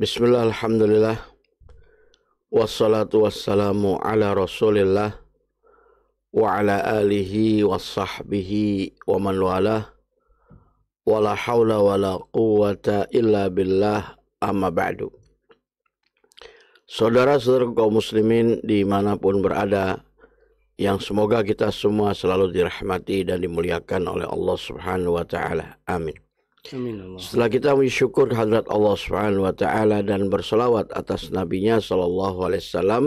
Bismillah, Alhamdulillah. Wassalatu wassalamu ala rasulillah wa ala alihi wa sahbihi wa man wala wa la hawla wa la quwata illa billah amma ba'du. Saudara-saudara kaum muslimin dimanapun berada, yang semoga kita semua selalu dirahmati dan dimuliakan oleh Allah Subhanahu wa taala. Amin. Setelah kita bersyukur hadrat Allah Subhanahu wa taala dan bersolawat atas nabinya sallallahu alaihi wasallam,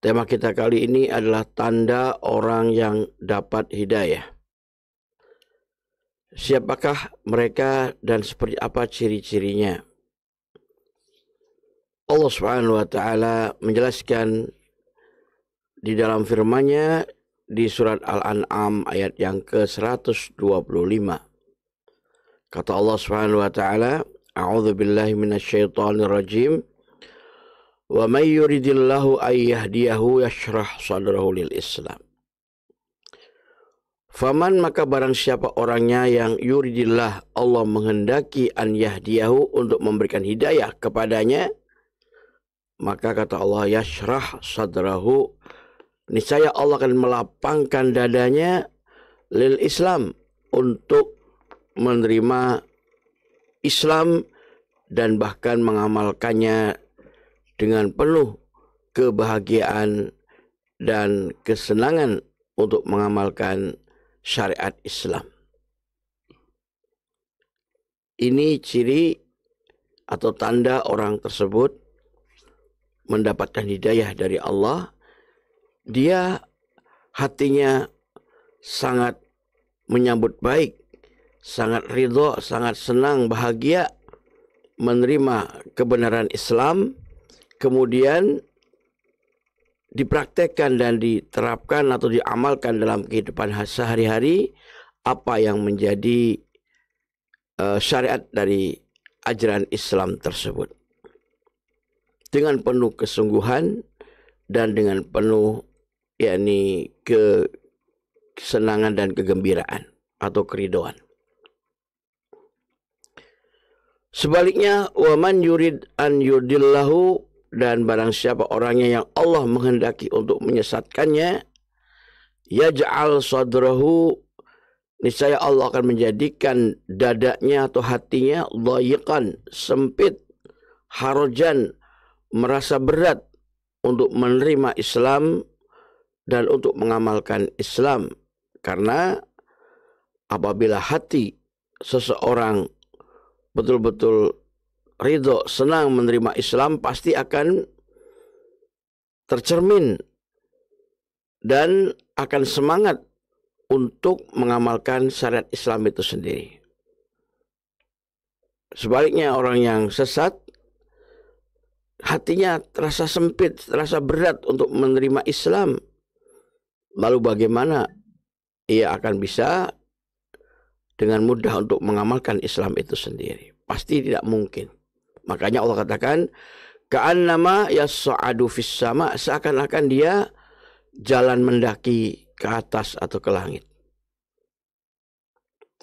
tema kita kali ini adalah tanda orang yang dapat hidayah. Siapakah mereka dan seperti apa ciri-cirinya? Allah Subhanahu wa taala menjelaskan di dalam firman-Nya di surat Al-An'am ayat yang ke-125. Kata Allah Subhanahu wa taala, "A'udzu billahi minasyaitonir rajim." Wa may yuridillahu an yahdiyahu yashrah sadrahu lil Islam. Faman maka barang siapa orangnya yang yuridillah Allah menghendaki an yahdiyahu untuk memberikan hidayah kepadanya maka kata Allah yashrah sadrahu niscaya Allah akan melapangkan dadanya lil Islam untuk menerima Islam dan bahkan mengamalkannya dengan penuh kebahagiaan dan kesenangan untuk mengamalkan syariat Islam. Ini ciri atau tanda orang tersebut mendapatkan hidayah dari Allah. Dia hatinya sangat menyambut baik sangat ridho, sangat senang, bahagia menerima kebenaran Islam, kemudian dipraktekkan dan diterapkan atau diamalkan dalam kehidupan sehari-hari apa yang menjadi uh, syariat dari ajaran Islam tersebut. Dengan penuh kesungguhan dan dengan penuh yakni kesenangan dan kegembiraan atau keridoan. Sebaliknya, waman yurid an yudillahu dan barang siapa orangnya yang Allah menghendaki untuk menyesatkannya, yaj'al sadrahu niscaya Allah akan menjadikan dadanya atau hatinya dhayiqan, sempit, harojan, merasa berat untuk menerima Islam dan untuk mengamalkan Islam. Karena apabila hati seseorang betul-betul ridho, senang menerima Islam pasti akan tercermin dan akan semangat untuk mengamalkan syariat Islam itu sendiri. Sebaliknya orang yang sesat hatinya terasa sempit, terasa berat untuk menerima Islam. Lalu bagaimana ia akan bisa dengan mudah untuk mengamalkan Islam itu sendiri. Pasti tidak mungkin. Makanya Allah katakan, Ka'annama ya fis sama, seakan-akan dia jalan mendaki ke atas atau ke langit.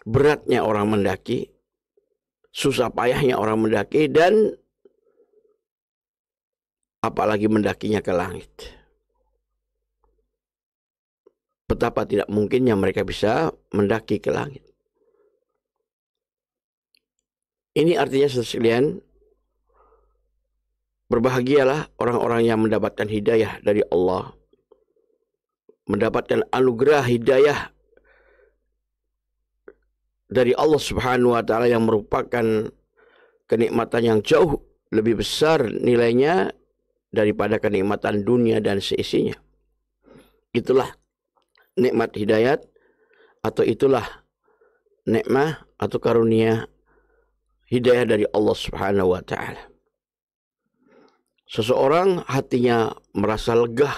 Beratnya orang mendaki, susah payahnya orang mendaki, dan apalagi mendakinya ke langit. Betapa tidak mungkinnya mereka bisa mendaki ke langit. Ini artinya sekalian berbahagialah orang-orang yang mendapatkan hidayah dari Allah. Mendapatkan anugerah hidayah dari Allah Subhanahu wa taala yang merupakan kenikmatan yang jauh lebih besar nilainya daripada kenikmatan dunia dan seisinya. Itulah nikmat hidayat atau itulah nikmah atau karunia hidayah dari Allah Subhanahu wa taala. Seseorang hatinya merasa lega,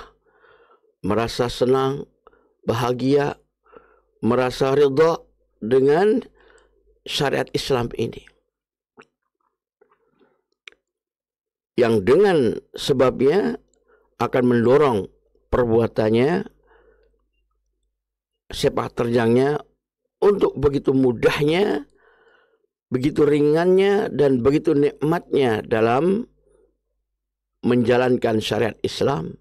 merasa senang, bahagia, merasa ridha dengan syariat Islam ini. Yang dengan sebabnya akan mendorong perbuatannya sepak terjangnya untuk begitu mudahnya begitu ringannya dan begitu nikmatnya dalam menjalankan syariat Islam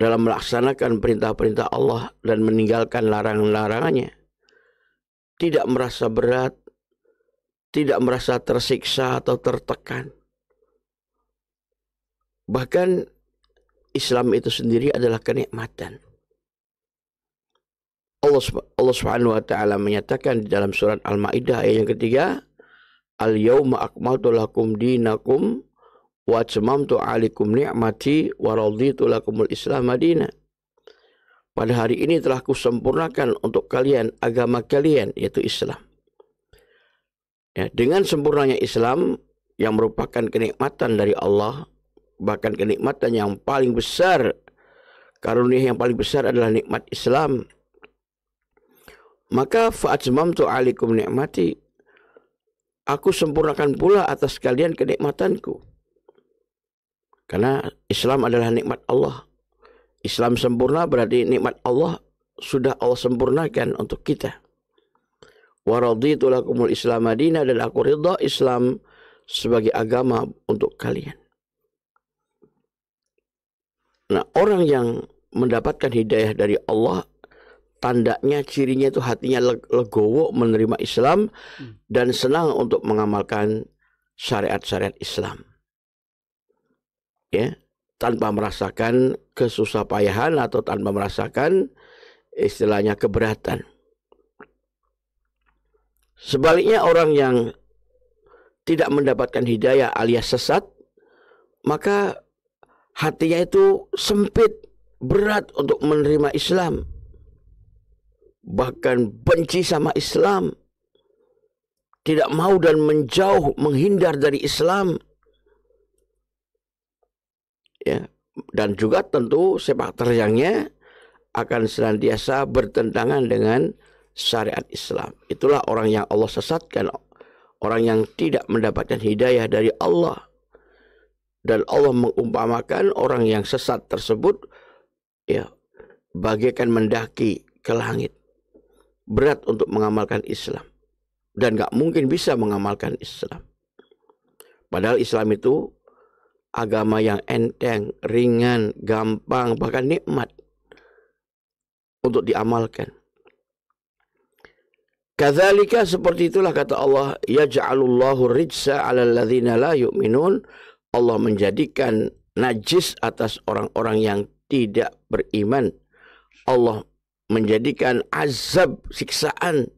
dalam melaksanakan perintah-perintah Allah dan meninggalkan larangan-larangannya tidak merasa berat tidak merasa tersiksa atau tertekan bahkan Islam itu sendiri adalah kenikmatan Allah Allah Subhanahu wa taala menyatakan di dalam surat Al-Maidah ayat yang ketiga, "Al yauma akmaltu lakum dinakum wa atmamtu 'alaikum ni'mati wa raditu lakumul Islam madina." Pada hari ini telah kusempurnakan untuk kalian agama kalian yaitu Islam. Ya, dengan sempurnanya Islam yang merupakan kenikmatan dari Allah, bahkan kenikmatan yang paling besar karunia yang paling besar adalah nikmat Islam maka tu alikum nikmati, Aku sempurnakan pula atas kalian kenikmatanku. Karena Islam adalah nikmat Allah. Islam sempurna berarti nikmat Allah sudah Allah sempurnakan untuk kita. Wa raditu lakumul Islam madinah dan aku ridha Islam sebagai agama untuk kalian. Nah, orang yang mendapatkan hidayah dari Allah tandanya cirinya itu hatinya legowo menerima Islam hmm. dan senang untuk mengamalkan syariat-syariat Islam. Ya, tanpa merasakan payahan atau tanpa merasakan istilahnya keberatan. Sebaliknya orang yang tidak mendapatkan hidayah alias sesat, maka hatinya itu sempit, berat untuk menerima Islam bahkan benci sama Islam, tidak mau dan menjauh menghindar dari Islam. Ya, dan juga tentu sepak terjangnya akan senantiasa bertentangan dengan syariat Islam. Itulah orang yang Allah sesatkan, orang yang tidak mendapatkan hidayah dari Allah. Dan Allah mengumpamakan orang yang sesat tersebut ya bagaikan mendaki ke langit berat untuk mengamalkan Islam dan nggak mungkin bisa mengamalkan Islam. Padahal Islam itu agama yang enteng, ringan, gampang, bahkan nikmat untuk diamalkan. Kadzalika seperti itulah kata Allah, yaj'alullahu rijsa ala ladzina la yu'minun. Allah menjadikan najis atas orang-orang yang tidak beriman. Allah menjadikan azab siksaan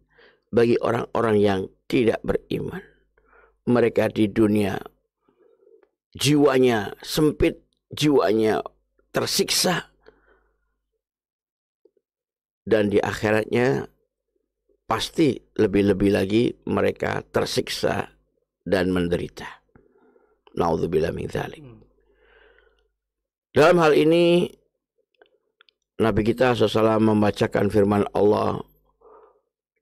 bagi orang-orang yang tidak beriman. Mereka di dunia jiwanya sempit, jiwanya tersiksa. Dan di akhiratnya pasti lebih-lebih lagi mereka tersiksa dan menderita. Naudzubillah min hmm. Dalam hal ini Nabi kita SAW membacakan firman Allah.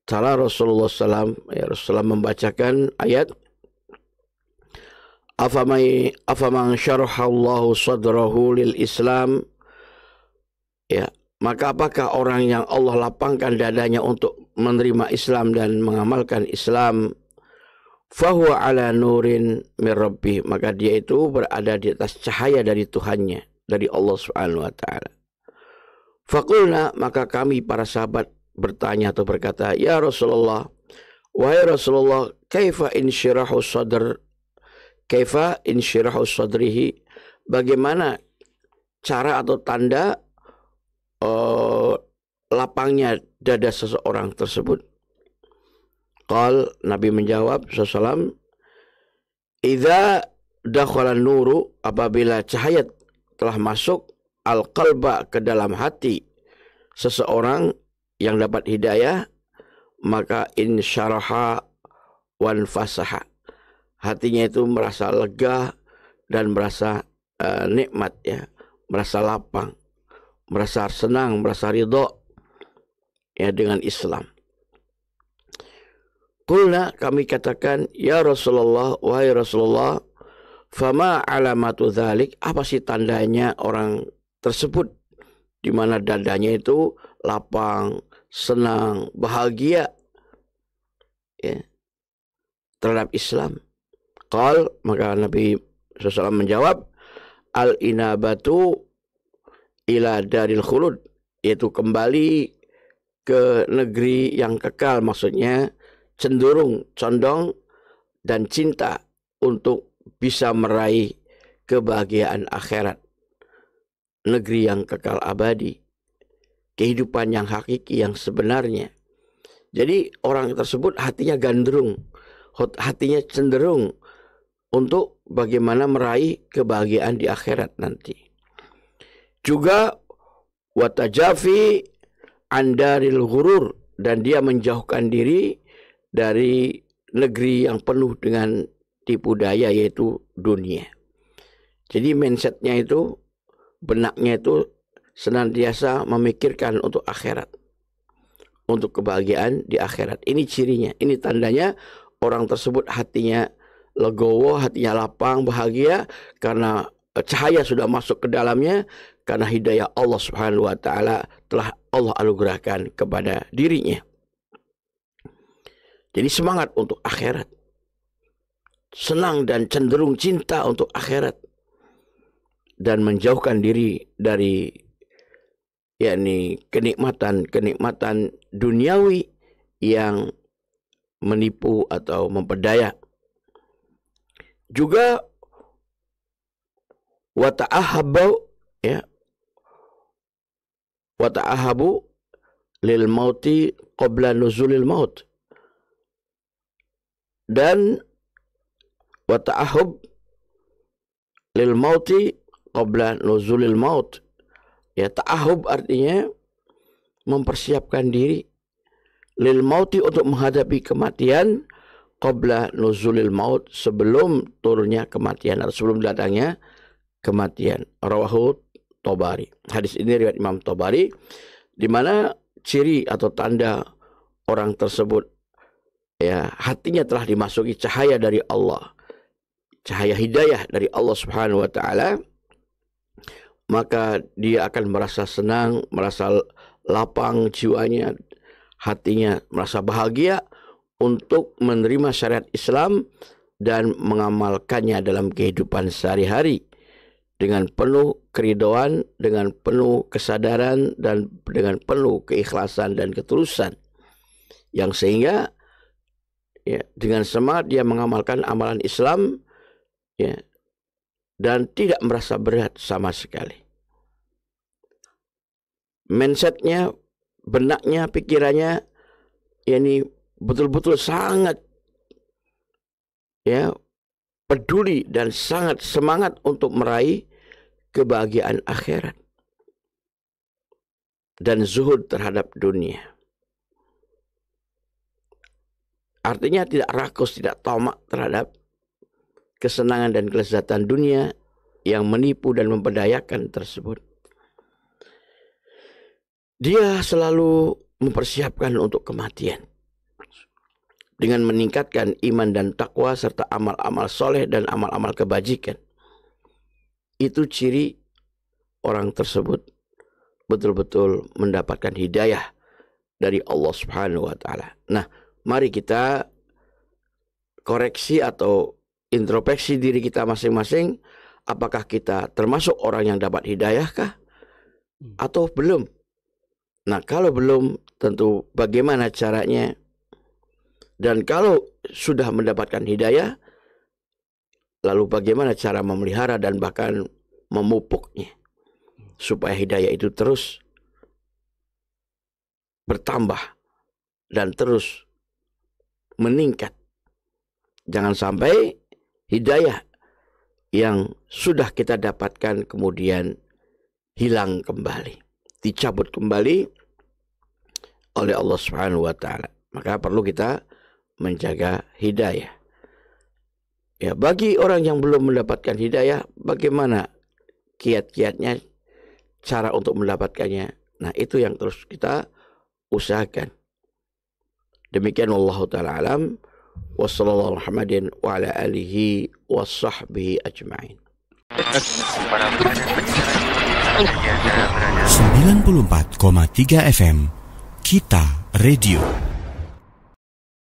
salah Rasulullah SAW, ya Rasulullah membacakan ayat Afamai afaman syarahallahu sadrahu lil Islam ya maka apakah orang yang Allah lapangkan dadanya untuk menerima Islam dan mengamalkan Islam fahuwa ala nurin min maka dia itu berada di atas cahaya dari Tuhannya dari Allah Subhanahu wa taala Fakulna maka kami para sahabat bertanya atau berkata, Ya Rasulullah, Wahai Rasulullah, kaifa insyirahu sadr? Kaifa insyirahu sadrihi? Bagaimana cara atau tanda uh, lapangnya dada seseorang tersebut? Qal Nabi menjawab sosalam, Iza dakhalan nuru apabila cahaya telah masuk al-qalba ke dalam hati seseorang yang dapat hidayah maka insyaraha wan fasaha hatinya itu merasa lega dan merasa uh, nikmat ya merasa lapang merasa senang merasa ridho ya dengan Islam Kulna kami katakan ya Rasulullah wahai Rasulullah fama alamatu dzalik apa sih tandanya orang tersebut di mana dadanya itu lapang, senang, bahagia ya, terhadap Islam. Kal maka Nabi SAW menjawab al inabatu ila daril khulud yaitu kembali ke negeri yang kekal maksudnya cenderung condong dan cinta untuk bisa meraih kebahagiaan akhirat negeri yang kekal abadi, kehidupan yang hakiki yang sebenarnya. Jadi orang tersebut hatinya gandrung, hatinya cenderung untuk bagaimana meraih kebahagiaan di akhirat nanti. Juga watajafi andaril hurur dan dia menjauhkan diri dari negeri yang penuh dengan tipu daya yaitu dunia. Jadi mindsetnya itu benaknya itu senantiasa memikirkan untuk akhirat. Untuk kebahagiaan di akhirat. Ini cirinya. Ini tandanya orang tersebut hatinya legowo, hatinya lapang, bahagia karena eh, cahaya sudah masuk ke dalamnya karena hidayah Allah Subhanahu wa taala telah Allah anugerahkan kepada dirinya. Jadi semangat untuk akhirat. Senang dan cenderung cinta untuk akhirat dan menjauhkan diri dari yakni kenikmatan-kenikmatan duniawi yang menipu atau memperdaya. Juga wata'ahabau ya wata'ahabu lil mauti qabla nuzulil maut dan wata'ahub lil mauti qabla nuzulil maut. Ya ta'ahub artinya mempersiapkan diri lil mauti untuk menghadapi kematian qabla nuzulil maut sebelum turunnya kematian atau sebelum datangnya kematian. Rawahu Tobari. Hadis ini riwayat Imam Tobari di mana ciri atau tanda orang tersebut ya hatinya telah dimasuki cahaya dari Allah. Cahaya hidayah dari Allah Subhanahu wa taala maka dia akan merasa senang, merasa lapang jiwanya, hatinya merasa bahagia untuk menerima syariat Islam dan mengamalkannya dalam kehidupan sehari-hari dengan penuh keridoan, dengan penuh kesadaran dan dengan penuh keikhlasan dan ketulusan. Yang sehingga ya, dengan semangat dia mengamalkan amalan Islam ya, dan tidak merasa berat sama sekali mindsetnya, benaknya, pikirannya ya ini betul-betul sangat ya peduli dan sangat semangat untuk meraih kebahagiaan akhirat dan zuhud terhadap dunia. Artinya tidak rakus, tidak tamak terhadap kesenangan dan kelezatan dunia yang menipu dan memperdayakan tersebut. Dia selalu mempersiapkan untuk kematian dengan meningkatkan iman dan takwa serta amal-amal soleh dan amal-amal kebajikan. Itu ciri orang tersebut betul-betul mendapatkan hidayah dari Allah Subhanahu wa taala. Nah, mari kita koreksi atau introspeksi diri kita masing-masing apakah kita termasuk orang yang dapat hidayahkah hmm. atau belum? Nah, kalau belum tentu bagaimana caranya? Dan kalau sudah mendapatkan hidayah, lalu bagaimana cara memelihara dan bahkan memupuknya supaya hidayah itu terus bertambah dan terus meningkat. Jangan sampai hidayah yang sudah kita dapatkan kemudian hilang kembali dicabut kembali oleh Allah Subhanahu wa taala. Maka perlu kita menjaga hidayah. Ya, bagi orang yang belum mendapatkan hidayah, bagaimana kiat-kiatnya, cara untuk mendapatkannya? Nah, itu yang terus kita usahakan. Demikian Allah taala alam wa sallallahu wabarakatuh wa ala alihi wa sahbihi ajma'in. 94,3 FM Kita Radio